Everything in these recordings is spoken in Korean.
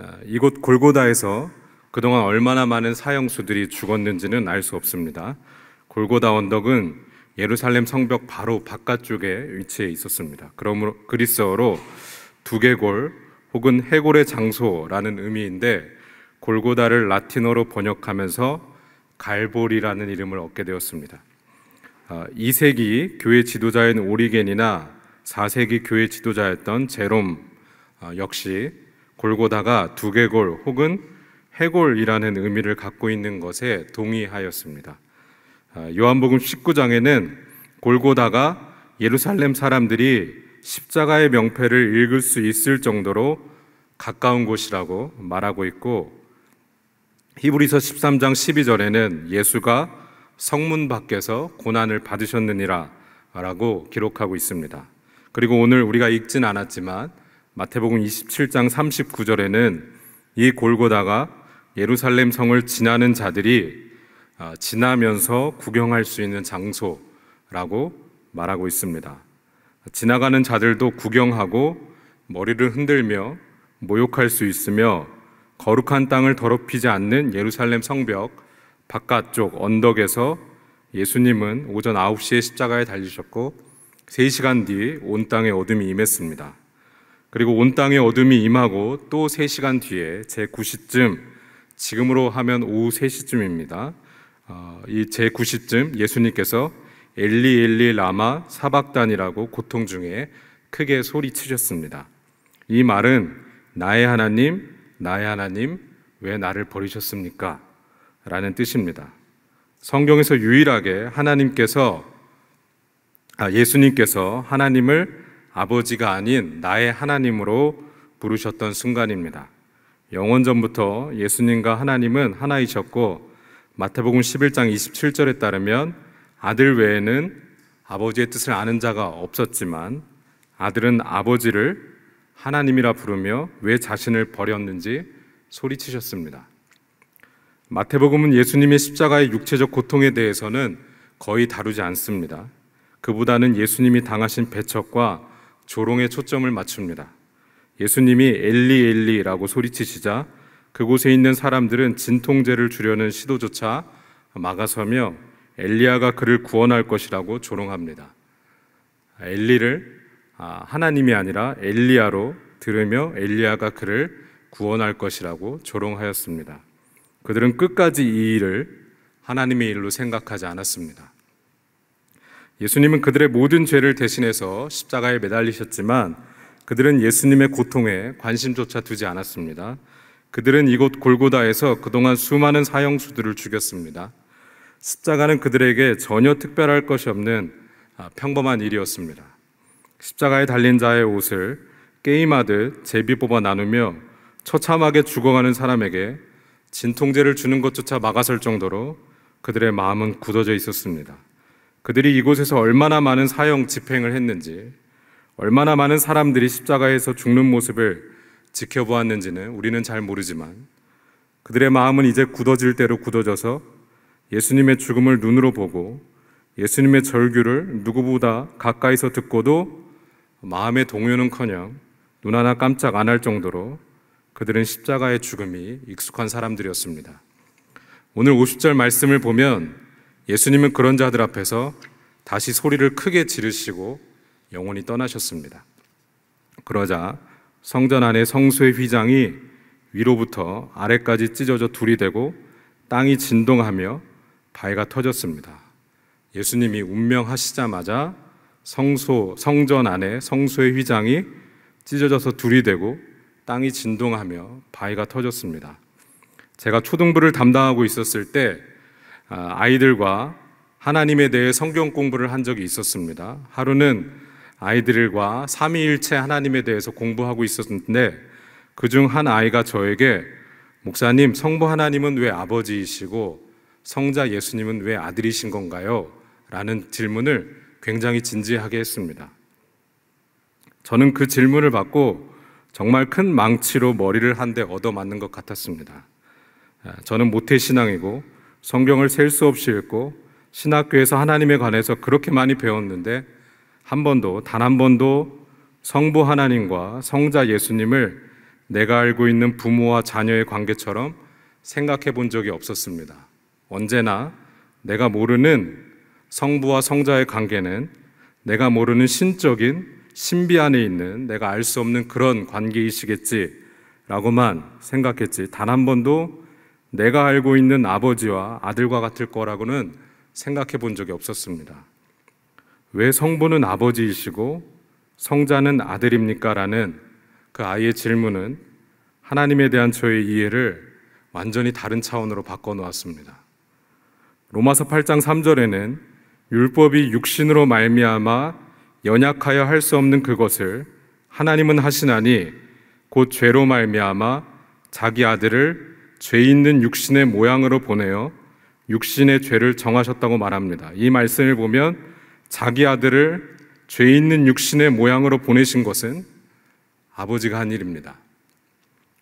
아, 이곳 골고다에서 그동안 얼마나 많은 사형수들이 죽었는지는 알 수 없습니다. 골고다 언덕은 예루살렘 성벽 바로 바깥쪽에 위치해 있었습니다. 그러므로 그리스어로 두개골 혹은 해골의 장소라는 의미인데 골고다를 라틴어로 번역하면서 갈볼이라는 이름을 얻게 되었습니다. 2세기 아, 교회 지도자인 오리겐이나 4세기 교회 지도자였던 제롬 아, 역시 골고다가 두개골 혹은 해골이라는 의미를 갖고 있는 것에 동의하였습니다. 아, 요한복음 19장에는 골고다가 예루살렘 사람들이 십자가의 명패를 읽을 수 있을 정도로 가까운 곳이라고 말하고 있고 히브리서 13장 12절에는 예수가 성문 밖에서 고난을 받으셨느니라 라고 기록하고 있습니다. 그리고 오늘 우리가 읽진 않았지만 마태복음 27장 39절에는 이 골고다가 예루살렘 성을 지나는 자들이 아, 지나면서 구경할 수 있는 장소라고 말하고 있습니다. 지나가는 자들도 구경하고 머리를 흔들며 모욕할 수 있으며 거룩한 땅을 더럽히지 않는 예루살렘 성벽 바깥쪽 언덕에서 예수님은 오전 9시에 십자가에 달리셨고 3시간 뒤 온 땅에 어둠이 임했습니다. 그리고 온 땅에 어둠이 임하고 또 3시간 뒤에 제9시쯤 지금으로 하면 오후 3시쯤입니다. 어, 이 제9시쯤 예수님께서 엘리 엘리 라마 사박단이라고 고통 중에 크게 소리치셨습니다. 이 말은 나의 하나님, 나의 하나님 왜 나를 버리셨습니까? 라는 뜻입니다. 성경에서 유일하게 하나님께서 아, 예수님께서 하나님을 아버지가 아닌 나의 하나님으로 부르셨던 순간입니다. 영원 전부터 예수님과 하나님은 하나이셨고 마태복음 11장 27절에 따르면 아들 외에는 아버지의 뜻을 아는 자가 없었지만 아들은 아버지를 하나님이라 부르며 왜 자신을 버렸는지 소리치셨습니다. 마태복음은 예수님의 십자가의 육체적 고통에 대해서는 거의 다루지 않습니다. 그보다는 예수님이 당하신 배척과 조롱에 초점을 맞춥니다. 예수님이 엘리 엘리라고 소리치시자 그곳에 있는 사람들은 진통제를 주려는 시도조차 막아서며 엘리야가 그를 구원할 것이라고 조롱합니다. 엘리를 아, 하나님이 아니라 엘리야로 들으며 엘리야가 그를 구원할 것이라고 조롱하였습니다. 그들은 끝까지 이 일을 하나님의 일로 생각하지 않았습니다. 예수님은 그들의 모든 죄를 대신해서 십자가에 매달리셨지만 그들은 예수님의 고통에 관심조차 두지 않았습니다. 그들은 이곳 골고다에서 그동안 수많은 사형수들을 죽였습니다. 십자가는 그들에게 전혀 특별할 것이 없는 아, 평범한 일이었습니다. 십자가에 달린 자의 옷을 게임하듯 제비 뽑아 나누며 처참하게 죽어가는 사람에게 진통제를 주는 것조차 막아설 정도로 그들의 마음은 굳어져 있었습니다. 그들이 이곳에서 얼마나 많은 사형 집행을 했는지, 얼마나 많은 사람들이 십자가에서 죽는 모습을 지켜보았는지는 우리는 잘 모르지만 그들의 마음은 이제 굳어질 대로 굳어져서 예수님의 죽음을 눈으로 보고 예수님의 절규를 누구보다 가까이서 듣고도 마음의 동요는커녕 눈 하나 깜짝 안 할 정도로 그들은 십자가의 죽음이 익숙한 사람들이었습니다. 오늘 50절 말씀을 보면 예수님은 그런 자들 앞에서 다시 소리를 크게 지르시고 영원히 떠나셨습니다. 그러자 성전 안에 성소의 휘장이 위로부터 아래까지 찢어져 둘이 되고 땅이 진동하며 바위가 터졌습니다. 예수님이 운명하시자마자 성소 성전 안에 성소의 휘장이 찢어져서 둘이 되고 땅이 진동하며 바위가 터졌습니다. 제가 초등부를 담당하고 있었을 때 아, 아이들과 하나님에 대해 성경 공부를 한 적이 있었습니다. 하루는 아이들과 삼위일체 하나님에 대해서 공부하고 있었는데 그 중 한 아이가 저에게 목사님 성부 하나님은 왜 아버지이시고 성자 예수님은 왜 아들이신 건가요? 라는 질문을 굉장히 진지하게 했습니다. 저는 그 질문을 받고 정말 큰 망치로 머리를 한 대 얻어 맞는 것 같았습니다. 아, 저는 모태신앙이고 성경을 셀 수 없이 읽고 신학교에서 하나님에 관해서 그렇게 많이 배웠는데 한 번도 단 한 번도 성부 하나님과 성자 예수님을 내가 알고 있는 부모와 자녀의 관계처럼 생각해 본 적이 없었습니다. 언제나 내가 모르는 성부와 성자의 관계는 내가 모르는 신적인 신비 안에 있는 내가 알 수 없는 그런 관계이시겠지라고만 생각했지 단 한 번도 내가 알고 있는 아버지와 아들과 같을 거라고는 생각해 본 적이 없었습니다. 왜 성부는 아버지이시고 성자는 아들입니까? 라는 그 아이의 질문은 하나님에 대한 저의 이해를 완전히 다른 차원으로 바꿔 놓았습니다. 로마서 8장 3절에는 율법이 육신으로 말미암아 연약하여 할 수 없는 그것을 하나님은 하시나니 곧 죄로 말미암아 자기 아들을 죄 있는 육신의 모양으로 보내어 육신의 죄를 정하셨다고 말합니다. 이 말씀을 보면 자기 아들을 죄 있는 육신의 모양으로 보내신 것은 아버지가 한 일입니다.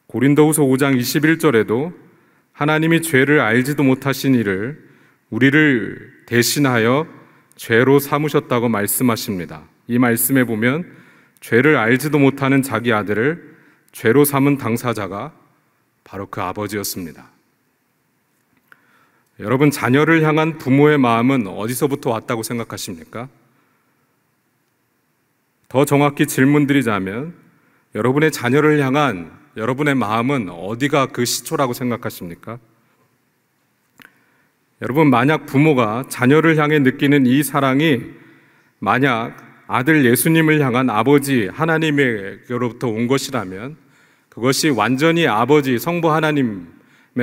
고린도후서 5장 21절에도 하나님이 죄를 알지도 못하신 이를 우리를 대신하여 죄로 삼으셨다고 말씀하십니다. 이 말씀에 보면 죄를 알지도 못하는 자기 아들을 죄로 삼은 당사자가 바로 그 아버지였습니다. 여러분, 자녀를 향한 부모의 마음은 어디서부터 왔다고 생각하십니까? 더 정확히 질문드리자면, 여러분의 자녀를 향한 여러분의 마음은 어디가 그 시초라고 생각하십니까? 여러분, 만약 부모가 자녀를 향해 느끼는 이 사랑이 만약 아들 예수님을 향한 아버지 하나님에게로부터 온 것이라면 그것이 완전히 아버지 성부 하나님의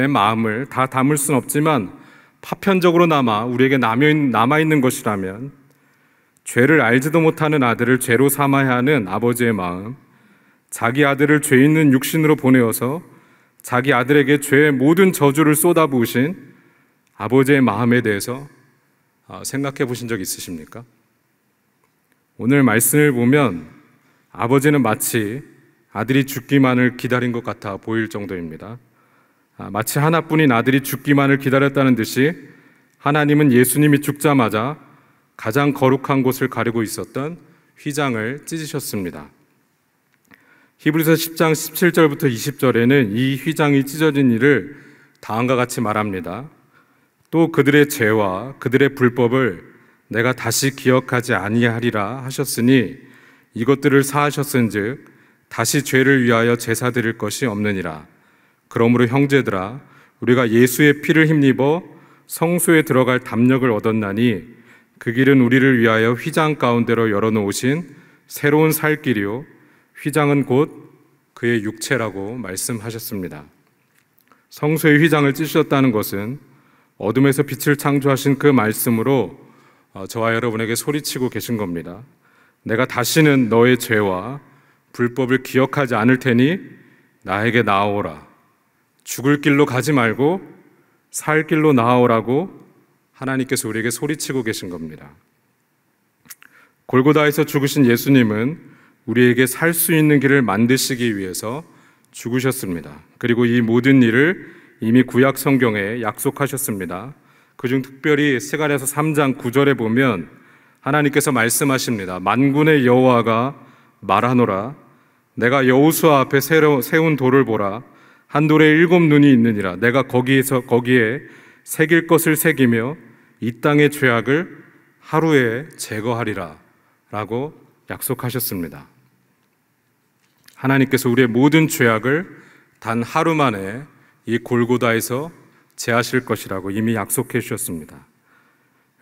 마음을 다 담을 순 없지만 파편적으로 남아 우리에게 남아 있는 것이라면 죄를 알지도 못하는 아들을 죄로 삼아야 하는 아버지의 마음, 자기 아들을 죄 있는 육신으로 보내어서 자기 아들에게 죄의 모든 저주를 쏟아부으신 아버지의 마음에 대해서 아, 생각해 보신 적 있으십니까? 오늘 말씀을 보면 아버지는 마치 아들이 죽기만을 기다린 것 같아 보일 정도입니다. 아, 마치 하나뿐인 아들이 죽기만을 기다렸다는 듯이 하나님은 예수님이 죽자마자 가장 거룩한 곳을 가리고 있었던 휘장을 찢으셨습니다. 히브리서 10장 17절부터 20절에는 이 휘장이 찢어진 일을 다음과 같이 말합니다. 또 그들의 죄와 그들의 불법을 내가 다시 기억하지 아니하리라 하셨으니 이것들을 사하셨은즉 다시 죄를 위하여 제사 드릴 것이 없느니라. 그러므로 형제들아, 우리가 예수의 피를 힘입어 성소에 들어갈 담력을 얻었나니 그 길은 우리를 위하여 휘장 가운데로 열어놓으신 새로운 살 길이요. 휘장은 곧 그의 육체라고 말씀하셨습니다. 성소의 휘장을 찢으셨다는 것은 어둠에서 빛을 창조하신 그 말씀으로 어, 저와 여러분에게 소리치고 계신 겁니다. 내가 다시는 너의 죄와 불법을 기억하지 않을 테니 나에게 나오라. 죽을 길로 가지 말고 살 길로 나오라고 하나님께서 우리에게 소리치고 계신 겁니다. 골고다에서 죽으신 예수님은 우리에게 살 수 있는 길을 만드시기 위해서 죽으셨습니다. 그리고 이 모든 일을 이미 구약 성경에 약속하셨습니다. 그중 특별히 스가랴서 3장 9절에 보면 하나님께서 말씀하십니다. 만군의 여호와가 말하노라 내가 여우수와 앞에 세운 돌을 보라 한 돌에 일곱 눈이 있느니라 내가 거기에서 거기에 새길 것을 새기며 이 땅의 죄악을 하루에 제거하리라라고 약속하셨습니다. 하나님께서 우리의 모든 죄악을 단 하루 만에 이 골고다에서 제하실 것이라고 이미 약속해 주셨습니다.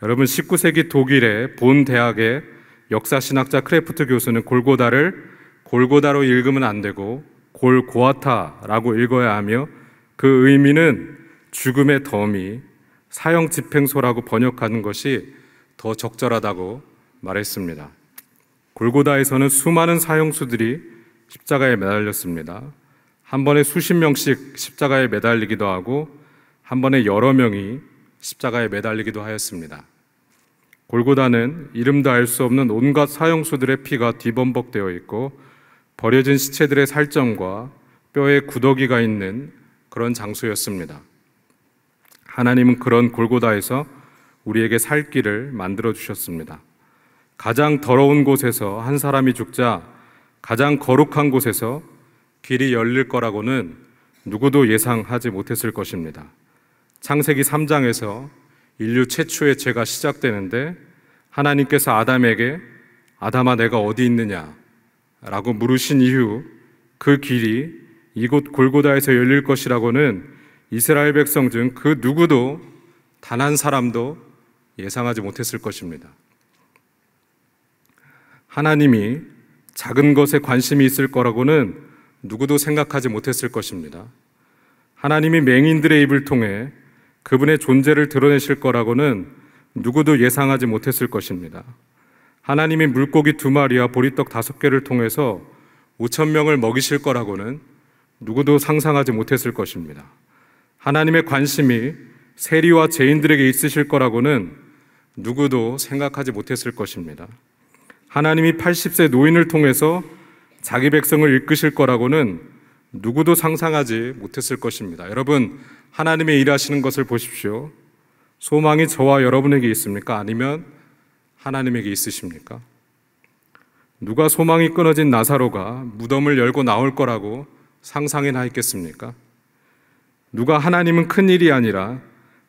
여러분 19세기 독일의 본 대학의 역사신학자 크래프트 교수는 골고다를 골고다로 읽으면 안 되고 골고아타라고 읽어야 하며 그 의미는 죽음의 덤이 사형 집행소라고 번역하는 것이 더 적절하다고 말했습니다. 골고다에서는 수많은 사형수들이 십자가에 매달렸습니다. 한 번에 수십 명씩 십자가에 매달리기도 하고 한 번에 여러 명이 십자가에 매달리기도 하였습니다. 골고다는 이름도 알 수 없는 온갖 사형수들의 피가 뒤범벅되어 있고 버려진 시체들의 살점과 뼈에 구더기가 있는 그런 장소였습니다. 하나님은 그런 골고다에서 우리에게 살 길을 만들어 주셨습니다. 가장 더러운 곳에서 한 사람이 죽자 가장 거룩한 곳에서 길이 열릴 거라고는 누구도 예상하지 못했을 것입니다. 창세기 3장에서 인류 최초의 죄가 시작되는데 하나님께서 아담에게 아담아 내가 어디 있느냐 라고 물으신 이후 그 길이 이곳 골고다에서 열릴 것이라고는 이스라엘 백성 중 그 누구도 단 한 사람도 예상하지 못했을 것입니다. 하나님이 작은 것에 관심이 있을 거라고는 누구도 생각하지 못했을 것입니다. 하나님이 맹인들의 입을 통해 그분의 존재를 드러내실 거라고는 누구도 예상하지 못했을 것입니다. 하나님이 물고기 두 마리와 보리떡 다섯 개를 통해서 5천 명을 먹이실 거라고는 누구도 상상하지 못했을 것입니다. 하나님의 관심이 세리와 죄인들에게 있으실 거라고는 누구도 생각하지 못했을 것입니다. 하나님이 80세 노인을 통해서 자기 백성을 이끄실 거라고는 누구도 상상하지 못했을 것입니다. 여러분, 하나님의 일하시는 것을 보십시오. 소망이 저와 여러분에게 있습니까? 아니면 하나님에게 있으십니까? 누가 소망이 끊어진 나사로가 무덤을 열고 나올 거라고 상상이나 했겠습니까? 누가 하나님은 큰 일이 아니라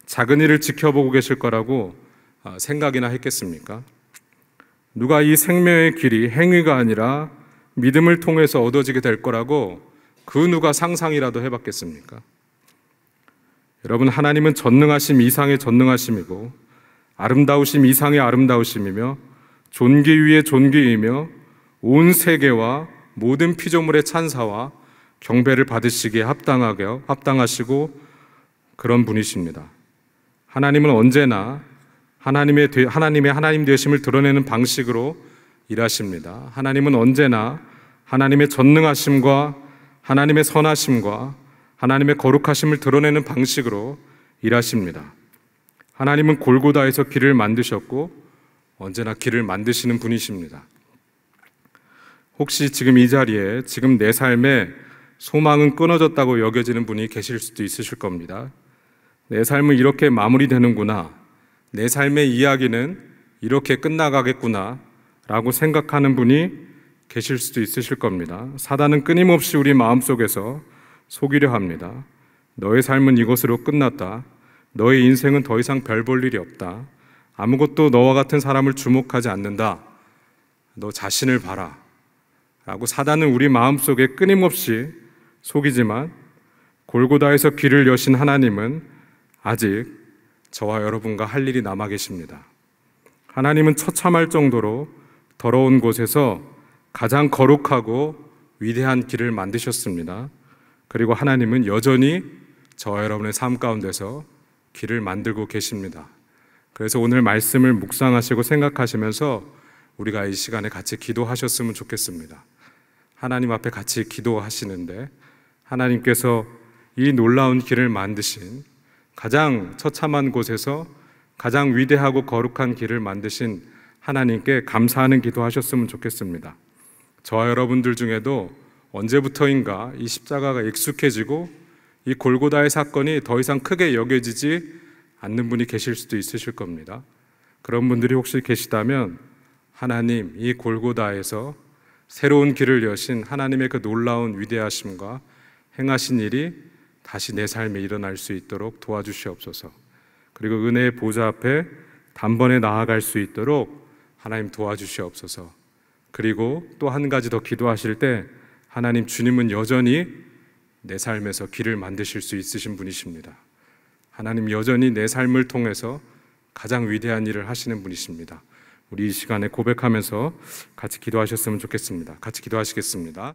작은 일을 지켜보고 계실 거라고 아, 생각이나 했겠습니까? 누가 이 생명의 길이 행위가 아니라 믿음을 통해서 얻어지게 될 거라고 그 누가 상상이라도 해봤겠습니까? 여러분, 하나님은 전능하심 이상의 전능하심이고 아름다우심 이상의 아름다우심이며 존귀 위의 존귀이며 온 세계와 모든 피조물의 찬사와 경배를 받으시기에 합당하게 합당하시고 그런 분이십니다. 하나님은 언제나 하나님의 하나님의 하나님 되심을 드러내는 방식으로 일하십니다. 하나님은 언제나 하나님의 전능하심과 하나님의 선하심과 하나님의 거룩하심을 드러내는 방식으로 일하십니다. 하나님은 골고다에서 길을 만드셨고 언제나 길을 만드시는 분이십니다. 혹시 지금 이 자리에 지금 내 삶에 소망은 끊어졌다고 여겨지는 분이 계실 수도 있으실 겁니다. 내 삶은 이렇게 마무리되는구나. 내 삶의 이야기는 이렇게 끝나가겠구나. 라고 생각하는 분이 계실 수도 있으실 겁니다. 사단은 끊임없이 우리 마음속에서 속이려 합니다. 너의 삶은 이것으로 끝났다. 너의 인생은 더 이상 별 볼 일이 없다. 아무것도 너와 같은 사람을 주목하지 않는다. 너 자신을 봐라. 라고 사단은 우리 마음속에 끊임없이 속이지만 골고다에서 길을 여신 하나님은 아직 저와 여러분과 할 일이 남아 계십니다. 하나님은 처참할 정도로 더러운 곳에서 가장 거룩하고 위대한 길을 만드셨습니다. 그리고 하나님은 여전히 저와 여러분의 삶 가운데서 길을 만들고 계십니다. 그래서 오늘 말씀을 묵상하시고 생각하시면서 우리가 이 시간에 같이 기도하셨으면 좋겠습니다. 하나님 앞에 같이 기도하시는데 하나님께서 이 놀라운 길을 만드신 가장 처참한 곳에서 가장 위대하고 거룩한 길을 만드신 하나님께 감사하는 기도하셨으면 좋겠습니다. 저와 여러분들 중에도 언제부터인가 이 십자가가 익숙해지고 이 골고다의 사건이 더 이상 크게 여겨지지 않는 분이 계실 수도 있으실 겁니다. 그런 분들이 혹시 계시다면 하나님 이 골고다에서 새로운 길을 여신 하나님의 그 놀라운 위대하심과 행하신 일이 다시 내 삶에 일어날 수 있도록 도와주시옵소서. 그리고 은혜의 보좌 앞에 단번에 나아갈 수 있도록 하나님 도와주시옵소서. 그리고 또 한 가지 더 기도하실 때 하나님 주님은 여전히 내 삶에서 길을 만드실 수 있으신 분이십니다. 하나님 여전히 내 삶을 통해서 가장 위대한 일을 하시는 분이십니다. 우리 이 시간에 고백하면서 같이 기도하셨으면 좋겠습니다. 같이 기도하시겠습니다.